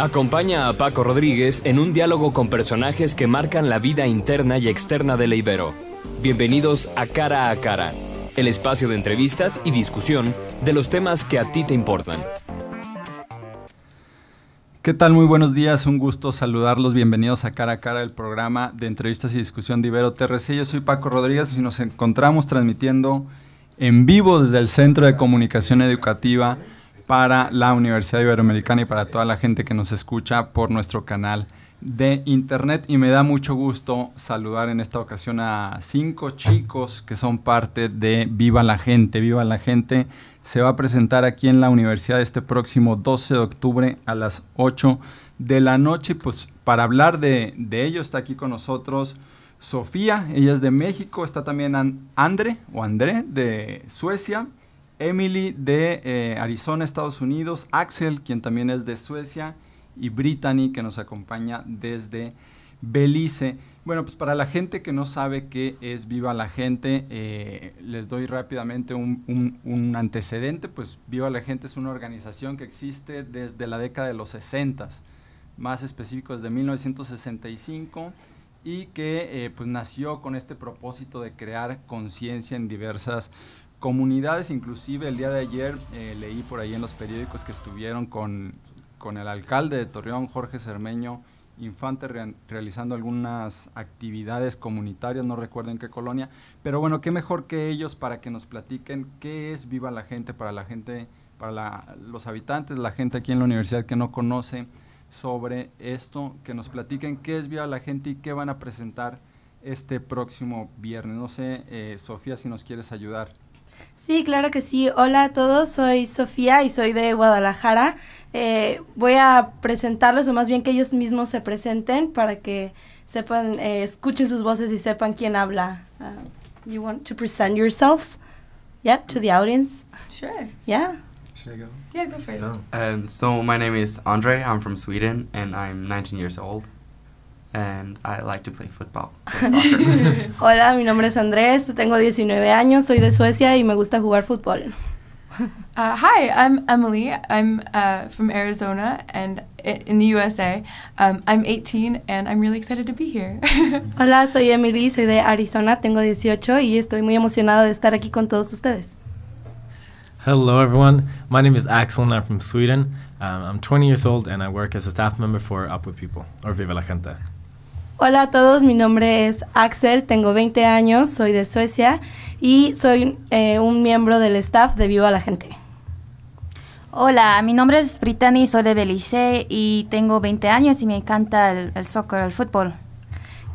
Acompaña a Paco Rodríguez en un diálogo con personajes que marcan la vida interna y externa de la Ibero. Bienvenidos a Cara a Cara, el espacio de entrevistas y discusión de los temas que a ti te importan. ¿Qué tal? Muy buenos días, un gusto saludarlos. Bienvenidos a Cara a Cara, el programa de entrevistas y discusión de Ibero TRC. Yo soy Paco Rodríguez y nos encontramos transmitiendo en vivo desde el Centro de Comunicación Educativa para la Universidad Iberoamericana y para toda la gente que nos escucha por nuestro canal de internet y me da mucho gusto saludar en esta ocasión a cinco chicos que son parte de Viva la Gente. Viva la Gente se va a presentar aquí en la universidad este próximo 12 de octubre a las 8 de la noche. Pues para hablar de, de ello está aquí con nosotros Sofía, ella es de México, está también o André de Suecia Emily de eh, Arizona, Estados Unidos, Axel, quien también es de Suecia, y Brittany, que nos acompaña desde Belice. Bueno, pues para la gente que no sabe qué es Viva la Gente, eh, les doy rápidamente un, antecedente. Pues Viva la Gente es una organización que existe desde la década de los 60, más específico desde 1965, y que eh, pues nació con este propósito de crear conciencia en diversas comunidades, inclusive el día de ayer eh, leí por ahí en los periódicos que estuvieron con, con el alcalde de Torreón, Jorge Cermeño Infante, realizando algunas actividades comunitarias, no recuerdo en qué colonia, pero bueno, qué mejor que ellos para que nos platiquen qué es Viva la Gente para la gente, para los habitantes, la gente aquí en la universidad que no conoce sobre esto, que nos platiquen qué es Viva la Gente y qué van a presentar este próximo viernes. No sé, eh, Sofía, si nos quieres ayudar. Sí, claro que sí. Hola a todos, soy Sofía y soy de Guadalajara. Eh, voy a presentarlos, o más bien que ellos mismos se presenten para que sepan, eh, escuchen sus voces y sepan quién habla. Uh, you want to present yourselves? Yeah, to the audience. Sure. Yeah. Should I go? Yeah, go first. Um, so my name is Andre. I'm from Sweden, and I'm 19 years old. and I like to play football. Hola, mi nombre es Andrés, tengo 19 años, soy de Suecia y me gusta jugar fútbol. Uh, hi, I'm Emily. I'm uh, from Arizona and uh, in the USA. Um, I'm 18 and I'm really excited to be here. Hola, soy Emily, soy de Arizona, tengo 18 y estoy muy emocionada de estar aquí con todos ustedes. Hello, everyone. My name is Axel and I'm from Sweden. Um, I'm 20 years old and I work as a staff member for Up With People or Viva La Gente. Hola a todos, mi nombre es Axel, tengo 20 años, soy de Suecia y soy eh, un miembro del staff de Viva la Gente. Hola, mi nombre es Brittany, soy de Belice y tengo 20 años y me encanta el, soccer, el fútbol.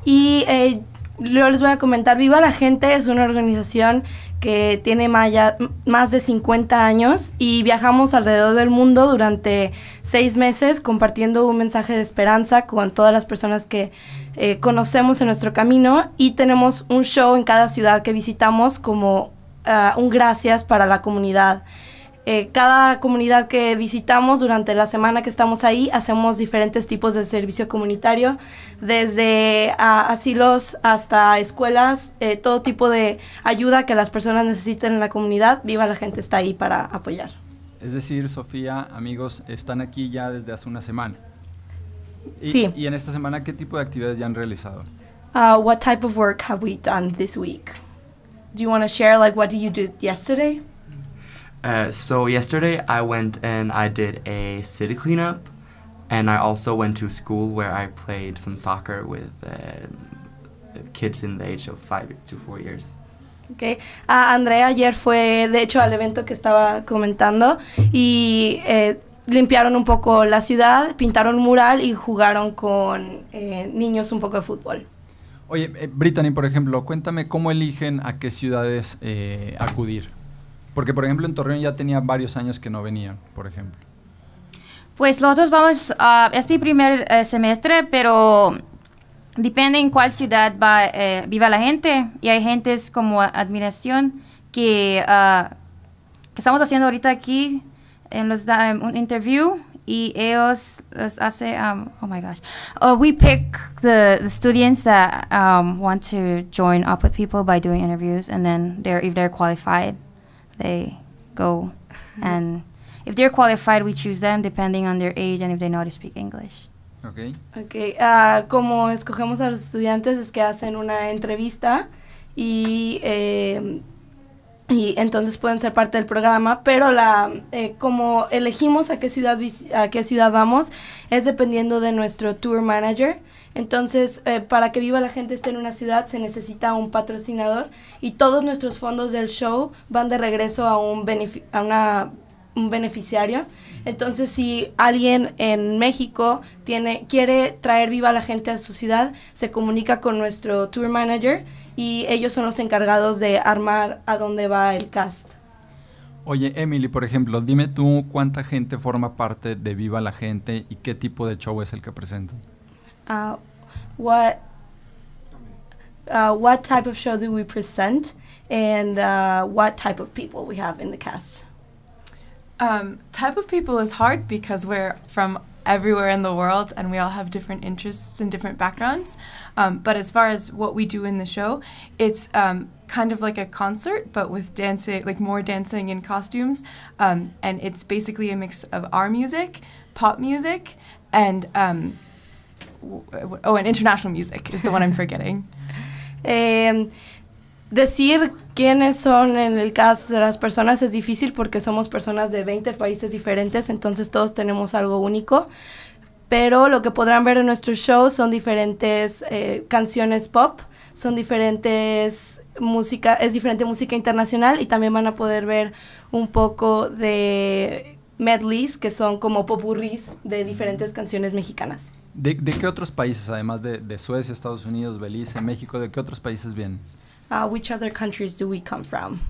Y eh, yo les voy a comentar, Viva la Gente es una organización que tiene más de 50 años y viajamos alrededor del mundo durante seis meses compartiendo un mensaje de esperanza con todas las personas que eh, conocemos en nuestro camino y tenemos un show en cada ciudad que visitamos como ah, un gracias para la comunidad. Eh, cada comunidad que visitamos durante la semana que estamos ahí hacemos diferentes tipos de servicio comunitario, desde ah, asilos hasta escuelas, eh, todo tipo de ayuda que las personas necesiten en la comunidad. Viva la gente está ahí para apoyar. Es decir, Sofía, amigos, están aquí ya desde hace una semana. Y, ¿Y en esta semana qué tipo de actividades ya han realizado? Uh, what type of work have we done this week? Do you want to share like what did you do yesterday? Uh, so yesterday I went and I did a city cleanup, and I also went to school where I played some soccer with uh, kids in the age of five to four years. Okay. Ah, Andrea ayer fue de hecho al evento que estaba comentando y eh, limpiaron un poco la ciudad, pintaron un mural y jugaron con eh, niños un poco de fútbol. Oye, eh, Brittany, por ejemplo, cuéntame cómo eligen a qué ciudades eh, acudir. Porque, por ejemplo, en Torreón ya tenía varios años que no venían, por ejemplo. Pues nosotros vamos a ah, mi primer semestre, pero depende en cuál ciudad va, viva la gente. Y hay gentes como Admiración que, ah, que estamos haciendo ahorita aquí, en los da un interview y ellos los hace um, oh my gosh oh, we pick the, the students that um, want to join up with people by doing interviews and then they're if they're qualified they go and if they're qualified we choose them depending on their age and if they know to speak English okay okay uh, como escogemos a los estudiantes es que hacen una entrevista y eh, y entonces pueden ser parte del programa, pero la eh, como elegimos a qué ciudad a qué ciudad vamos es dependiendo de nuestro tour manager. Entonces, eh, para que viva la gente esté en una ciudad se necesita un patrocinador y todos nuestros fondos del show van de regreso a un a un beneficiario. Entonces, si alguien en México tiene quiere traer viva la gente a su ciudad, se comunica con nuestro tour manager y ellos son los encargados de armar a dónde va el cast. Oye, Emily, por ejemplo, dime tú cuánta gente forma parte de Viva la Gente y qué tipo de show es el que presentan. Uh, what, uh, what type of show do we present and uh, what type of people we have in the cast? Um, type of people is hard because we're from everywhere in the world, and we all have different interests and different backgrounds. Um, but as far as what we do in the show, it's um, kind of like a concert, but with dancing, like more dancing and costumes. Um, and it's basically a mix of our music, pop music, and um, oh, and international music is the one I'm forgetting. Um, decir quiénes son en el caso de las personas es difícil porque somos personas de 20 países diferentes, entonces todos tenemos algo único. Pero lo que podrán ver en nuestro show son diferentes eh, canciones pop, son diferentes música, es diferente música internacional y también van a poder ver un poco de medleys que son como popurris de diferentes canciones mexicanas. ¿De, qué otros países, además de, de Suecia, Estados Unidos, Belice, México, de qué otros países vienen? Uh, which other countries do we come from?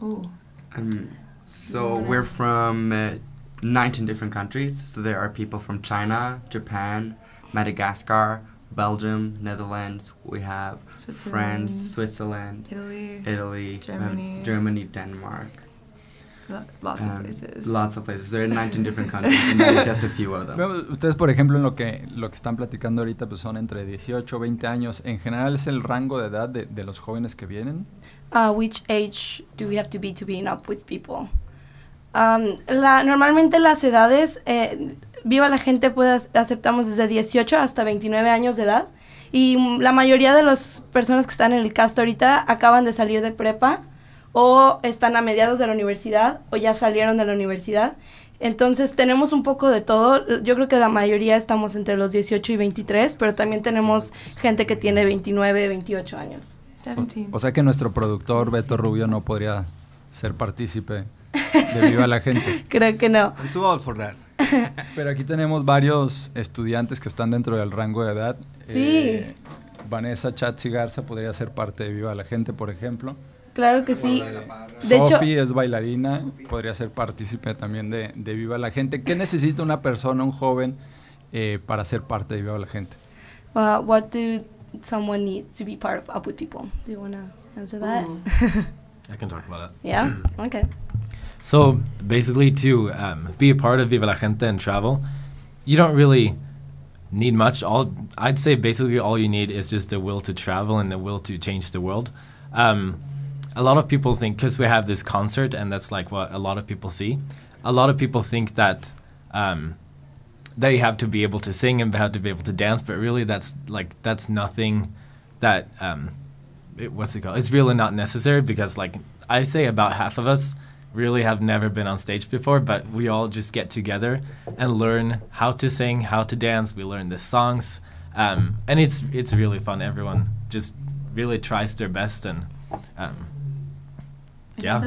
Oh. Um, so we're from uh, 19 different countries. So there are people from China, Japan, Madagascar, Belgium, Netherlands. We have Switzerland, France, Switzerland, Italy, Italy, Germany, Germany Denmark. Lots of um, places. lots of places. 19 different countries. just a few of Ustedes, por ejemplo, en lo que, lo que están platicando ahorita, pues son entre 18 20 años. ¿En general es el rango de edad de, de los jóvenes que vienen? Uh, which age do we have to be to be up with people? Um, la, normalmente las edades, eh, viva la gente, pues aceptamos desde 18 hasta 29 años de edad. Y mm, la mayoría de las personas que están en el cast ahorita acaban de salir de prepa o están a mediados de la universidad o ya salieron de la universidad. Entonces tenemos un poco de todo. Yo creo que la mayoría estamos entre los 18 y 23, pero también tenemos gente que tiene 29, 28 años. O, sea que nuestro productor Beto Rubio no podría ser partícipe de Viva la Gente. creo que no. pero aquí tenemos varios estudiantes que están dentro del rango de edad. Sí. Eh, Vanessa Chatzi Garza podría ser parte de Viva la Gente, por ejemplo. Claro que sí. De Sophie es bailarina, podría ser partícipe también de, de, Viva la Gente. ¿Qué necesita una persona, un joven, eh, para ser parte de Viva la Gente? Uh, what do someone need to be part of Up with People? Do you want to answer that? Oh. I can talk about it. Yeah? Okay. So basically, to um, be a part of Viva la Gente and travel, you don't really need much. All I'd say, basically, all you need is just the will to travel and the will to change the world. Um, a lot of people think because we have this concert and that's like what a lot of people see. A lot of people think that um, they have to be able to sing and have to be able to dance, but really that's like that's nothing that um, it, what's it called? It's really not necessary because like I say, about half of us really have never been on stage before, but we all just get together and learn how to sing, how to dance. We learn the songs, um, and it's it's really fun. Everyone just really tries their best and. Um, show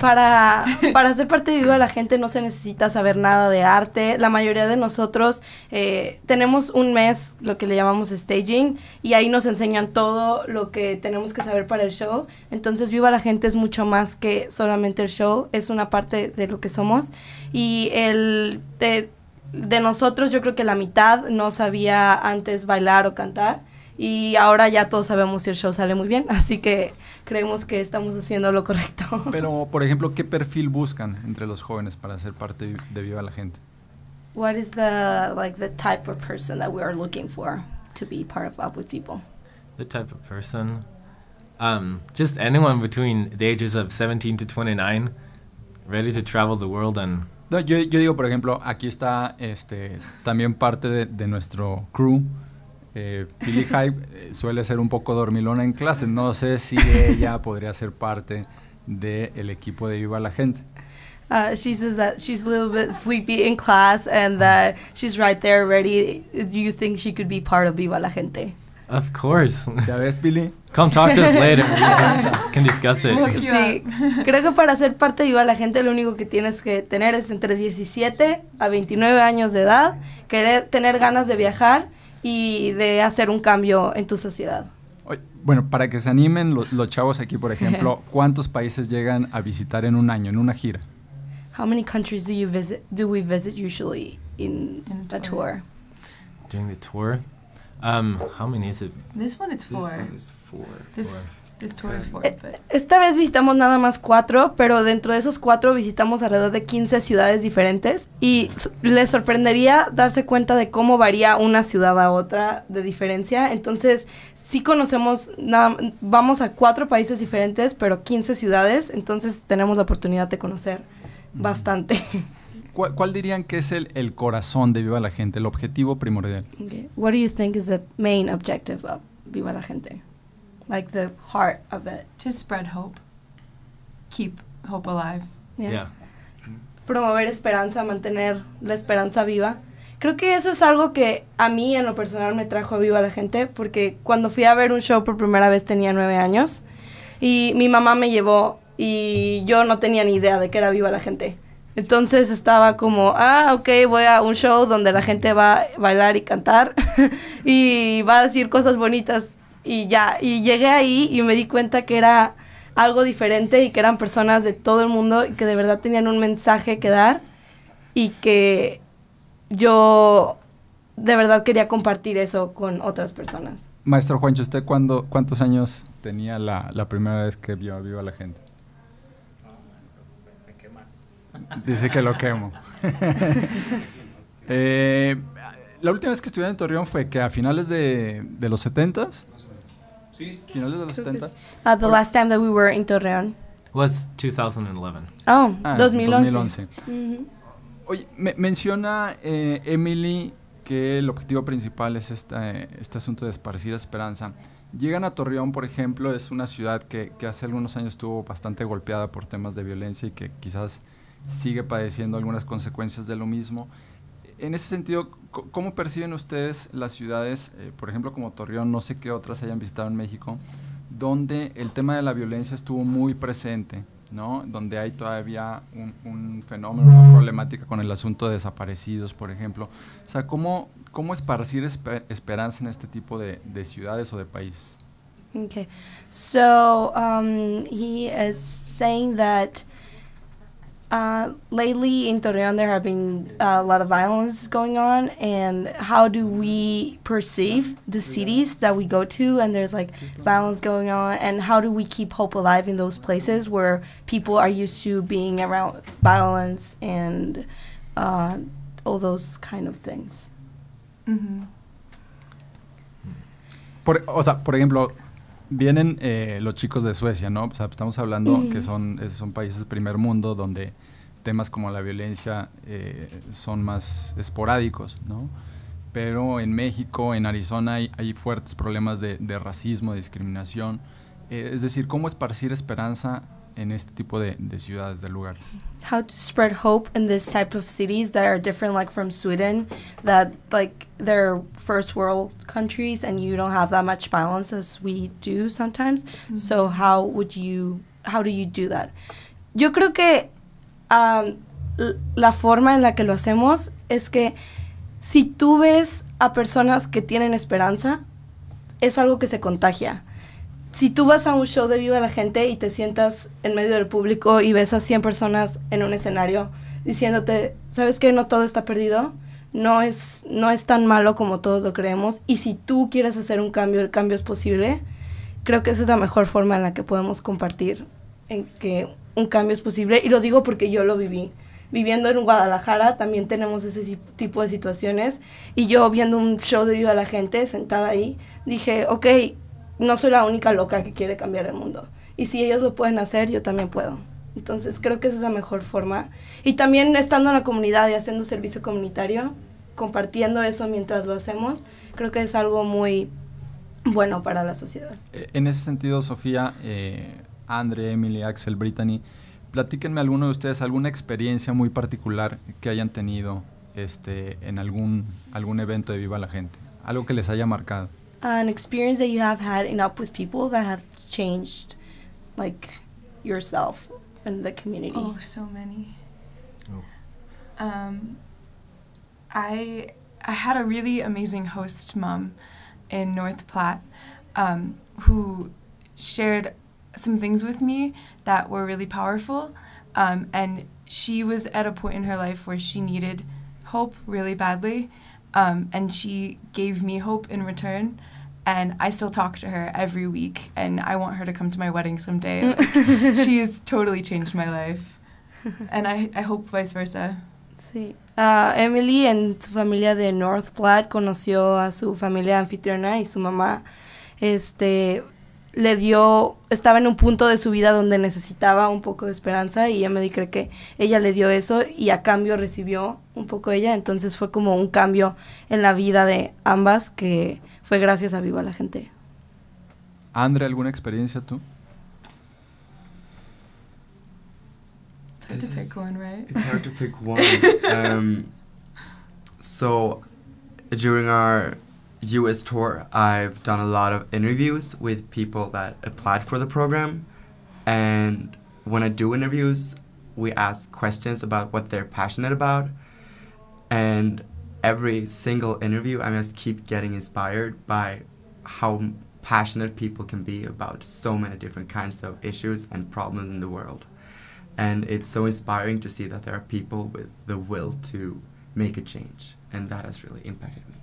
para, para ser parte de Viva la Gente no se necesita saber nada de arte. La mayoría de nosotros eh, tenemos un mes, lo que le llamamos staging, y ahí nos enseñan todo lo que tenemos que saber para el show. Entonces Viva la Gente es mucho más que solamente el show, es una parte de lo que somos. Y el... De, de nosotros yo creo que la mitad no sabía antes bailar o cantar y ahora ya todos sabemos si el show sale muy bien, así que creemos que estamos haciendo lo correcto. Pero, por ejemplo, ¿qué perfil buscan entre los jóvenes para ser parte de Viva la Gente? What is the like the type of person that we are looking for to be part of Up with People? The type of person, um, just anyone between the ages of 17 to 29, ready to travel the world and no, yo, yo digo, por ejemplo, aquí está este, también parte de, de nuestro crew, eh, Pili Hype eh, suele ser un poco dormilona en clase. No sé si ella podría ser parte del de equipo de Viva la Gente. Uh, she says that she's a little bit sleepy in class and that she's right there ready. Do you think she could be part of Viva la Gente? Of course. ¿Ya ves, Pili? Come talk to us later. We can discuss it. Sí. Uh, creo que para ser parte de Viva la Gente lo único que tienes que tener es entre 17 a 29 años de edad, querer tener ganas de viajar y de hacer un cambio en tu sociedad. Bueno, para que se animen los, chavos aquí, por ejemplo, ¿cuántos países llegan a visitar en un año, en una gira? How many countries do you visit? Do we visit usually in, in the tour? During the tour, um, how many is it? This one it's four. This one is four. This esta vez visitamos nada más cuatro, pero dentro de esos cuatro visitamos alrededor de 15 ciudades diferentes y les sorprendería darse cuenta de cómo varía una ciudad a otra de diferencia. Entonces, sí conocemos, vamos a cuatro países diferentes, pero 15 ciudades, entonces tenemos la oportunidad de conocer bastante. ¿Cuál, dirían que es el, corazón de Viva la Gente, el objetivo primordial? What do you think is the main Viva la Gente? like the heart of it. To spread hope. Keep hope alive. Yeah. Promover esperanza, mantener la esperanza viva. Creo que eso es algo que a mí en lo personal me trajo viva la gente, porque cuando fui a ver un show por primera vez tenía nueve años y mi mamá me llevó y yo no tenía ni idea de que era viva la gente. Entonces estaba como, ah, ok, voy a un show donde la gente va a bailar y cantar y va a decir cosas bonitas y ya, y llegué ahí y me di cuenta que era algo diferente y que eran personas de todo el mundo y que de verdad tenían un mensaje que dar y que yo de verdad quería compartir eso con otras personas. Maestro Juancho, ¿usted cuándo, cuántos años tenía la, primera vez que vio viva a la gente? No, maestro, me, Dice que lo quemo. Eh, la última vez que estuve en Torreón fue que a finales de, de los 70 Sí, finales de los 70. Ah, the last time that we were in Torreón. Was 2011. Oh, ah, 2011. Mm-hmm. Oye, me, menciona eh, Emily que el objetivo principal es este asunto de esparcir esperanza. Llegan a Torreón, por ejemplo, es una ciudad que, que, hace algunos años estuvo bastante golpeada por temas de violencia y que quizás sigue padeciendo algunas consecuencias de lo mismo. En ese sentido, ¿Cómo perciben ustedes las ciudades, eh, por ejemplo, como Torreón, no sé qué otras hayan visitado en México, donde el tema de la violencia estuvo muy presente, ¿no? Donde hay todavía un, fenómeno, una problemática con el asunto de desaparecidos, por ejemplo. O sea, ¿cómo, cómo esparcir esperanza en este tipo de, ciudades o de países? Okay, so um, he is saying that Uh, lately in Torreon, there have been uh, a lot of violence going on, and how do we perceive the cities that we go to and there's like violence going on, and how do we keep hope alive in those places where people are used to being around violence and uh, all those kind of things? Mm -hmm. por, o sea, por ejemplo, vienen eh, los chicos de Suecia, ¿no? O sea, estamos hablando que eh, son, países primer mundo donde temas como la violencia eh, son más esporádicos, ¿no? Pero en México, en Arizona, hay, hay fuertes problemas de, racismo, de discriminación. es decir, ¿cómo esparcir esperanza en este tipo de, de ciudades, de lugares. How to spread hope in this type of cities that are different, like from Sweden, that like they're first world countries and you don't have that much violence as we do sometimes. Mm-hmm. So how would you, how do you do that? Yo creo que um, la forma en la que lo hacemos es que si tú ves a personas que tienen esperanza, es algo que se contagia si tú vas a un show de Viva la Gente y te sientas en medio del público y ves a 100 personas en un escenario diciéndote, ¿sabes que No todo está perdido, no es, no es tan malo como todos lo creemos y si tú quieres hacer un cambio, el cambio es posible, creo que esa es la mejor forma en la que podemos compartir en que un cambio es posible y lo digo porque yo lo viví. Viviendo en Guadalajara también tenemos ese tipo de situaciones y yo viendo un show de Viva la Gente sentada ahí dije, ok, no soy la única loca que quiere cambiar el mundo. Y si ellos lo pueden hacer, yo también puedo. Entonces creo que esa es la mejor forma. Y también estando en la comunidad y haciendo servicio comunitario, compartiendo eso mientras lo hacemos, creo que es algo muy bueno para la sociedad. Eh, en ese sentido, Sofía, eh, Andre, Emily, Axel, Brittany, platíquenme alguno de ustedes alguna experiencia muy particular que hayan tenido este, en algún, algún evento de Viva la Gente, algo que les haya marcado. an experience that you have had in up with people that have changed like yourself and the community oh so many oh. um, i i had a really amazing host mom in north platte um, who shared some things with me that were really powerful um, and she was at a point in her life where she needed hope really badly um, and she gave me hope in return and I still talk to her every week, and I want her to come to my wedding someday. Like, she has totally changed my life, and I, I hope vice versa. Sí. Uh, Emily en su familia de North Platte conoció a su familia anfitriona y su mamá. Este, le dio, estaba en un punto de su vida donde necesitaba un poco de esperanza y Emily cree que ella le dio eso y a cambio recibió un poco ella, entonces fue como un cambio en la vida de ambas que fue gracias a Viva la Gente. Andre, ¿alguna experiencia tú? hard to pick one. Um, so, during our US Tour, I've done a lot of interviews with people that applied for the program. And when I do interviews, we ask questions about what they're passionate about. And every single interview, I just keep getting inspired by how passionate people can be about so many different kinds of issues and problems in the world. And it's so inspiring to see that there are people with the will to make a change. And that has really impacted me.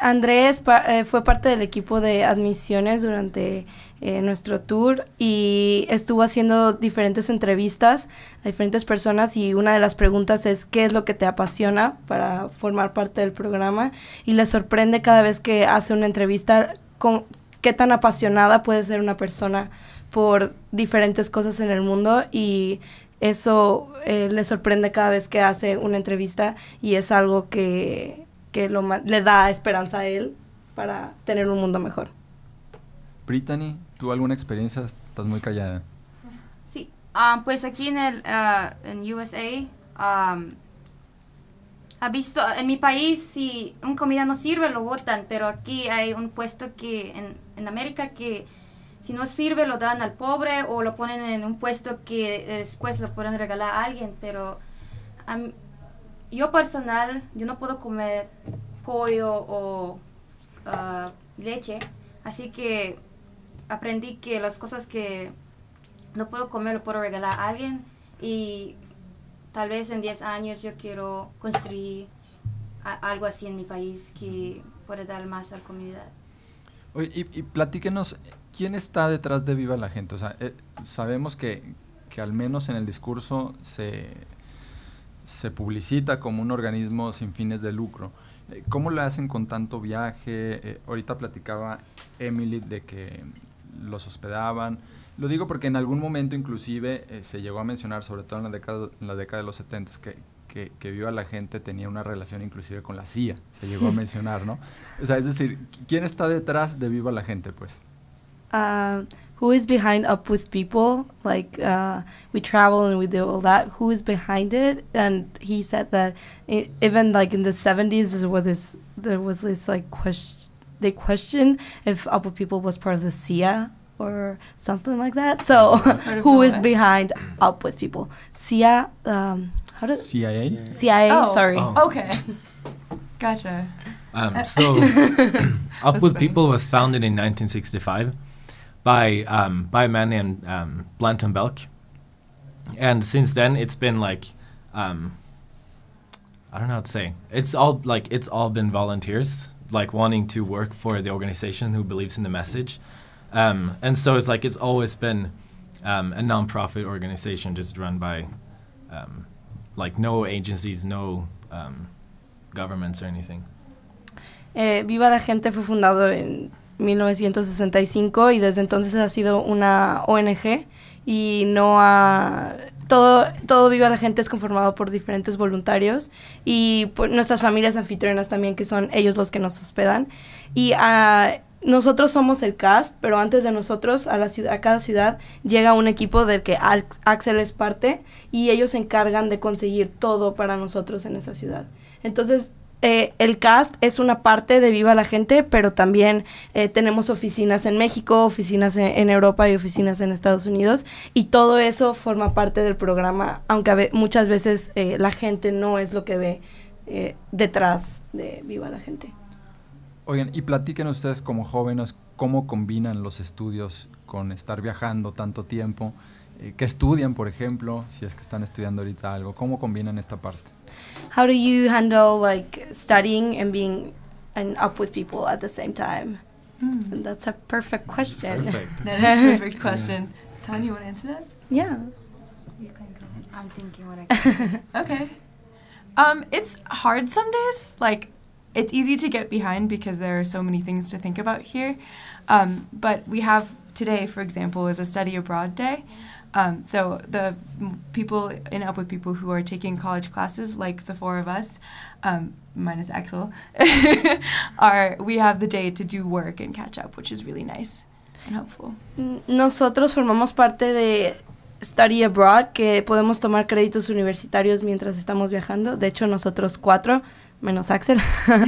Andrés eh, fue parte del equipo de admisiones durante eh, nuestro tour y estuvo haciendo diferentes entrevistas a diferentes personas y una de las preguntas es qué es lo que te apasiona para formar parte del programa y le sorprende cada vez que hace una entrevista con qué tan apasionada puede ser una persona por diferentes cosas en el mundo y eso eh, le sorprende cada vez que hace una entrevista y es algo que le da esperanza a él para tener un mundo mejor. Brittany, ¿tú alguna experiencia? Estás muy callada. Sí, ah, pues aquí en el ah, USA, ha visto, en mi país si un comida no sirve lo botan, pero aquí hay un puesto que en, América que si no sirve lo dan al pobre o lo ponen en un puesto que después lo pueden regalar a alguien, pero yo personal, yo no puedo comer pollo o ah, leche, así que aprendí que las cosas que no puedo comer lo puedo regalar a alguien y tal vez en 10 años yo quiero construir algo así en mi país que pueda dar más a la comunidad. y, y, platíquenos, ¿quién está detrás de Viva la Gente? O sea, eh, sabemos que, que al menos en el discurso se se publicita como un organismo sin fines de lucro. Eh, ¿Cómo lo hacen con tanto viaje? Eh, ahorita platicaba Emily de que los hospedaban. Lo digo porque en algún momento inclusive eh, se llegó a mencionar, sobre todo en la década, la década de los 70, que, que, viva la gente tenía una relación inclusive con la CIA, se llegó a mencionar, ¿no? O sea, es decir, ¿quién está detrás de viva la gente, pues? Ah, who is behind Up with People? Like uh, we travel and we do all that. Who is behind it? And he said that it, even like in the seventies, there was this there was this like question. They question if Up with People was part of the CIA or something like that. So who is behind Up with People? CIA. Um, how did CIA? CIA. CIA oh. Sorry. Oh. Okay. Gotcha. Um, uh, so Up with funny. People was founded in 1965 by um, by a man named um, Blanton Belk. And since then, it's been like, um, I don't know how to say. It's all like it's all been volunteers like wanting to work for the organization who believes in the message, um, and so it's like it's always been um, a nonprofit organization just run by um, like no agencies, no um, governments or anything. Eh, Viva la Gente fue fundado en 1965 y desde entonces ha sido una ONG y no ha... Todo, todo Viva la Gente es conformado por diferentes voluntarios y pues, nuestras familias anfitrionas también, que son ellos los que nos hospedan. Y ah, nosotros somos el cast, pero antes de nosotros a, la a cada ciudad llega un equipo del que Axel es parte y ellos se encargan de conseguir todo para nosotros en esa ciudad. Entonces eh, el cast es una parte de Viva la Gente, pero también eh, tenemos oficinas en México, oficinas en, Europa y oficinas en Estados Unidos. Y todo eso forma parte del programa, aunque muchas veces eh, la gente no es lo que ve detrás de Viva la Gente. Oigan, y platiquen ustedes como jóvenes cómo combinan los estudios con estar viajando tanto tiempo. Eh, qué estudian, por ejemplo, si es que están estudiando ahorita algo, cómo combinan esta parte. How do you handle like studying and being and up with people at the same time? Mm. And that's a perfect question. Perfect. that is a perfect question. Yeah. Tanya, you want to answer that? Yeah. You can go. I'm thinking what I can. okay. Um, it's hard some days. Like, it's easy to get behind because there are so many things to think about here. Um, but we have today, for example, is a study abroad day. Um, so the people in Up With People who are taking college classes, like the four of us, um, minus Axel, are we have the day to do work and catch up, which is really nice and helpful. Nosotros formamos parte de Study Abroad, que podemos tomar créditos universitarios mientras estamos viajando. De hecho, nosotros cuatro, menos Axel.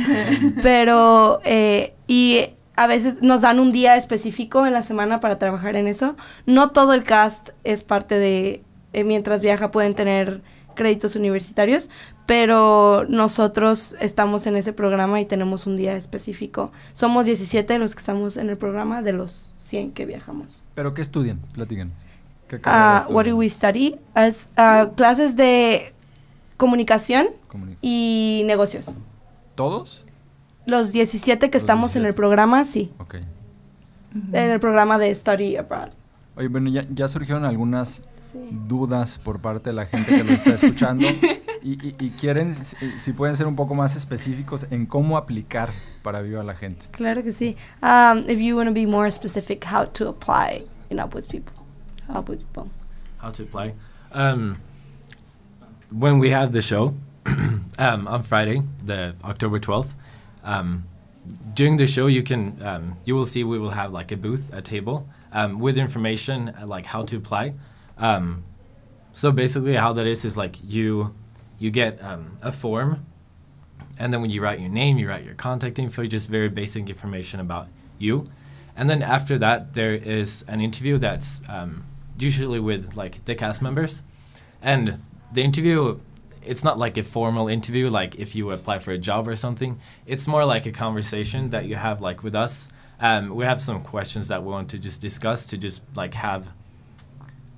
Pero, eh, y a veces nos dan un día específico en la semana para trabajar en eso. No todo el cast es parte de eh, mientras viaja pueden tener créditos universitarios, pero nosotros estamos en ese programa y tenemos un día específico. Somos 17 los que estamos en el programa de los 100 que viajamos. ¿Pero qué estudian? Platiquen. ¿Qué uh, what do we study? Ah, clases de comunicación y negocios. ¿Todos? Los 17 que estamos en el programa, sí. En el programa de Study Abroad. Oye, bueno, ya, ya surgieron algunas dudas por parte de la gente que lo está escuchando y, quieren, si, pueden ser un poco más específicos en cómo aplicar para Viva la Gente. Claro que sí. Um, if you want to be more specific, how to apply in with People. with People. How to apply. Um, when we have the show um, on Friday, the October 12th, Um, during the show, you can um, you will see we will have like a booth, a table um, with information uh, like how to apply. Um, so basically, how that is is like you you get um, a form, and then when you write your name, you write your contact info, just very basic information about you, and then after that, there is an interview that's um, usually with like the cast members, and the interview it's not like a formal interview like if you apply for a job or something it's more like a conversation that you have like with us um, we have some questions that we want to just discuss to just like have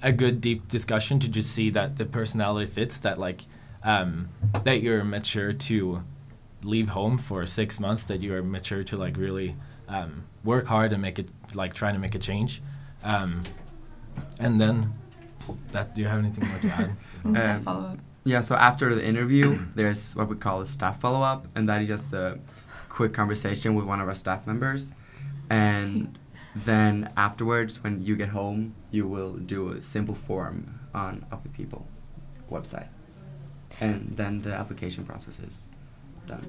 a good deep discussion to just see that the personality fits that like um, that you're mature to leave home for six months that you are mature to like really um, work hard and make it like trying to make a change um, and then that do you have anything more to add um, follow up yeah, so after the interview, there's what we call a staff follow up, and that is just a quick conversation with one of our staff members. And then afterwards, when you get home, you will do a simple form on Up with People website. And then the application process is done.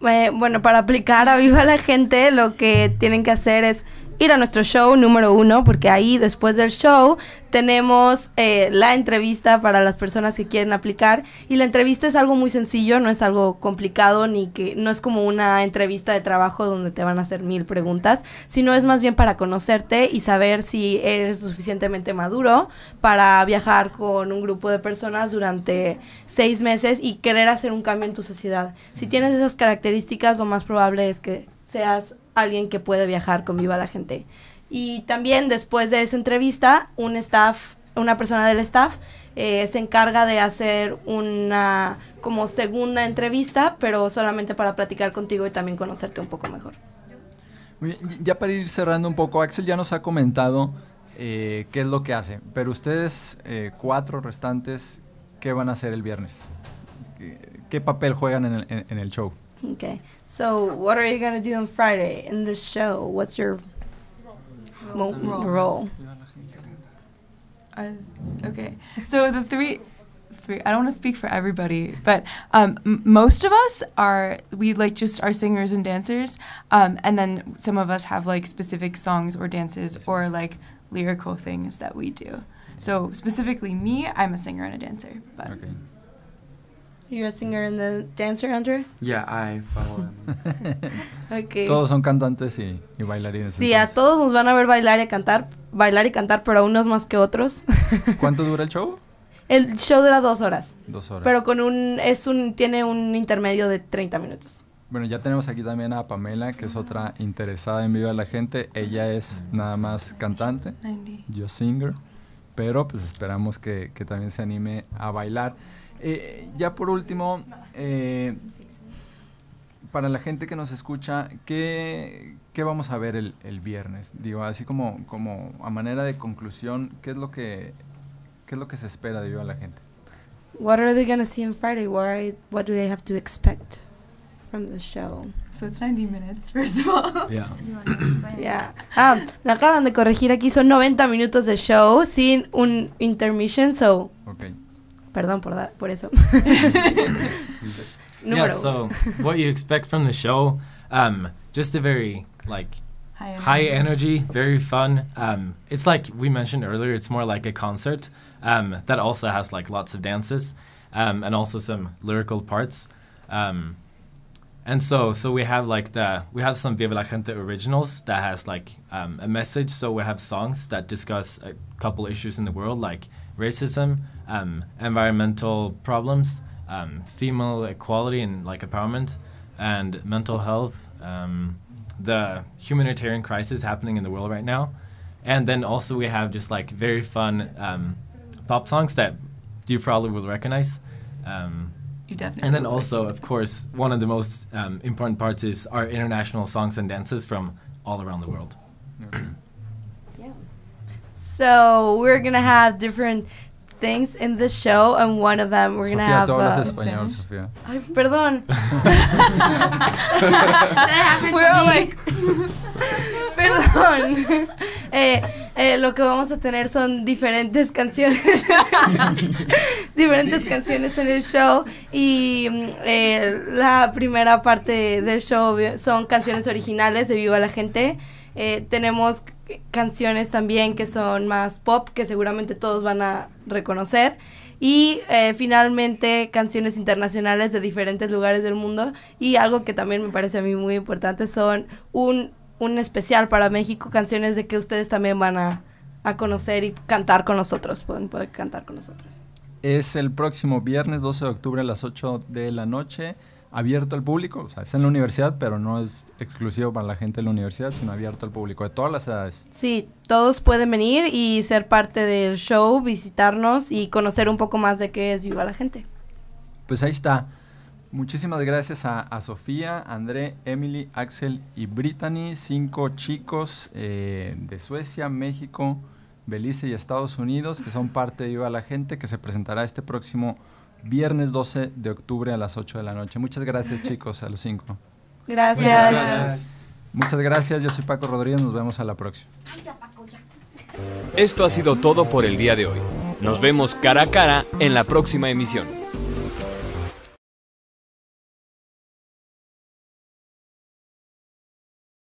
bueno, para aplicar a Viva la Gente, lo que tienen que hacer es ir a nuestro show número uno, porque ahí después del show tenemos eh, la entrevista para las personas que quieren aplicar. Y la entrevista es algo muy sencillo, no es algo complicado, ni que no es como una entrevista de trabajo donde te van a hacer mil preguntas, sino es más bien para conocerte y saber si eres suficientemente maduro para viajar con un grupo de personas durante seis meses y querer hacer un cambio en tu sociedad. Si tienes esas características, lo más probable es que seas alguien que puede viajar con Viva la Gente. Y también después de esa entrevista, un staff, una persona del staff eh, se encarga de hacer una como segunda entrevista, pero solamente para platicar contigo y también conocerte un poco mejor. Ya para ir cerrando un poco, Axel ya nos ha comentado eh, qué es lo que hace, pero ustedes eh, cuatro restantes, ¿qué van a hacer el viernes? ¿Qué, papel juegan en el show? Okay. So, what are you going to do on Friday in this show? What's your role? role. role? I, okay. So, the three. three I don't want to speak for everybody, but um, most of us are we like just are singers and dancers, um, and then some of us have like specific songs or dances or like lyrical things that we do. So specifically me, I'm a singer and a dancer. But. Okay. You're a singer and a dancer, Andrew? Yeah, I follow okay. Todos son cantantes y, bailarines. Sí, a todos nos van a ver bailar y cantar, bailar y cantar, pero a unos más que otros. ¿Cuánto dura el show? El show dura dos horas. Dos horas. Pero con un, es un, tiene un intermedio de 30 minutos. Bueno, ya tenemos aquí también a Pamela, que es otra interesada en Viva la Gente. Ella es nada más cantante, yo singer, pero pues esperamos que, que también se anime a bailar. Eh, ya por último, eh, para la gente que nos escucha, ¿qué, qué vamos a ver el, el, viernes? Digo, así como, como a manera de conclusión, ¿qué es lo que, qué es lo que se espera de a la gente? What are they going to see on Friday? What, are, what do they have to expect from the show? So it's 90 minutes, first of all. Yeah. yeah. Ah, um, la acaban de corregir aquí, son 90 minutos de show sin un intermission, so... Okay. Perdón por por eso. yeah, so what you expect from the show, um, just a very like high energy, high energy very fun. Um, it's like we mentioned earlier, it's more like a concert um, that also has like lots of dances um, and also some lyrical parts. Um, and so, so we have like the we have some Viva la Gente originals that has like um, a message. So we have songs that discuss a couple issues in the world, like racism, um, environmental problems, um, female equality and like empowerment, and mental health, um, the humanitarian crisis happening in the world right now, and then also we have just like very fun um, pop songs that you probably will recognize. Um, you definitely. And then also, of course, one of the most um, important parts is our international songs and dances from all around the world. yeah. So we're gonna have different things in the show, and one of them we're going gonna have. Uh, Sofía. perdón. perdón. lo que vamos a tener son diferentes canciones, diferentes canciones en el show y mm, eh, la primera parte del show son canciones originales de Viva la Gente. Eh, tenemos canciones también que son más pop, que seguramente todos van a reconocer. Y eh, finalmente canciones internacionales de diferentes lugares del mundo. Y algo que también me parece a mí muy importante son un, un especial para México, canciones de que ustedes también van a, a conocer y cantar con nosotros, pueden poder cantar con nosotros. Es el próximo viernes 12 de octubre a las 8 de la noche abierto al público, o sea, es en la universidad, pero no es exclusivo para la gente de la universidad, sino abierto al público de todas las edades. Sí, todos pueden venir y ser parte del show, visitarnos y conocer un poco más de qué es Viva la Gente. Pues ahí está. Muchísimas gracias a, Sofía, André, Emily, Axel y Brittany, cinco chicos eh, de Suecia, México, Belice y Estados Unidos, que son parte de Viva la Gente, que se presentará este próximo viernes 12 de octubre a las 8 de la noche. Muchas gracias chicos, a los 5. Gracias. Muchas gracias. yo soy Paco Rodríguez, nos vemos a la próxima. Esto ha sido todo por el día de hoy. Nos vemos cara a cara en la próxima emisión.